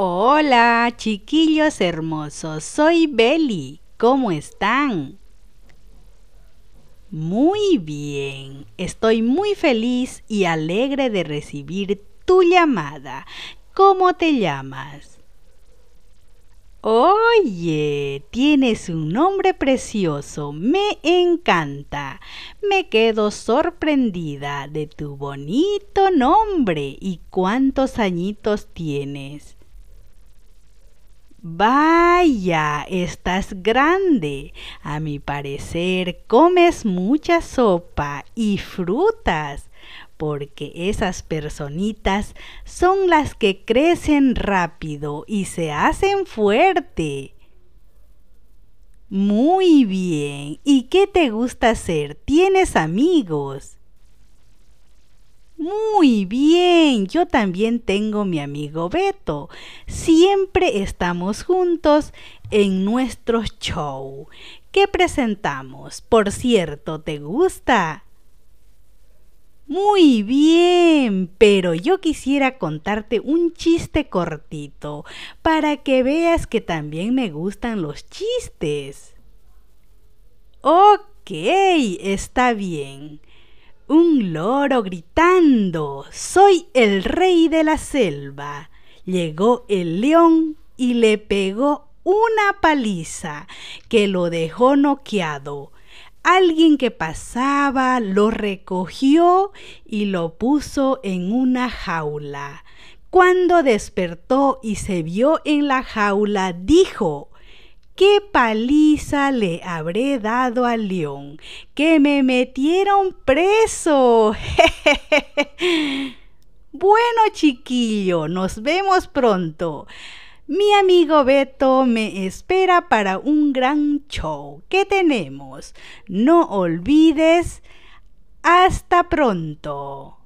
Hola, chiquillos hermosos, soy Beli. ¿Cómo están? Muy bien, estoy muy feliz y alegre de recibir tu llamada. ¿Cómo te llamas? Oye, tienes un nombre precioso, me encanta. Me quedo sorprendida de tu bonito nombre y cuántos añitos tienes. Vaya, estás grande. A mi parecer, comes mucha sopa y frutas, porque esas personitas son las que crecen rápido y se hacen fuerte. Muy bien. ¿Y qué te gusta hacer? ¿Tienes amigos? Muy bien, yo también tengo mi amigo Beto. Siempre estamos juntos en nuestro show. ¿Qué presentamos? Por cierto, ¿te gusta? Muy bien, pero yo quisiera contarte un chiste cortito para que veas que también me gustan los chistes. Ok, está bien un loro gritando, soy el rey de la selva. Llegó el león y le pegó una paliza que lo dejó noqueado. Alguien que pasaba lo recogió y lo puso en una jaula. Cuando despertó y se vio en la jaula, dijo, qué paliza le habré dado al león, que me metieron preso. bueno, chiquillo, nos vemos pronto. Mi amigo Beto me espera para un gran show que tenemos. No olvides. Hasta pronto.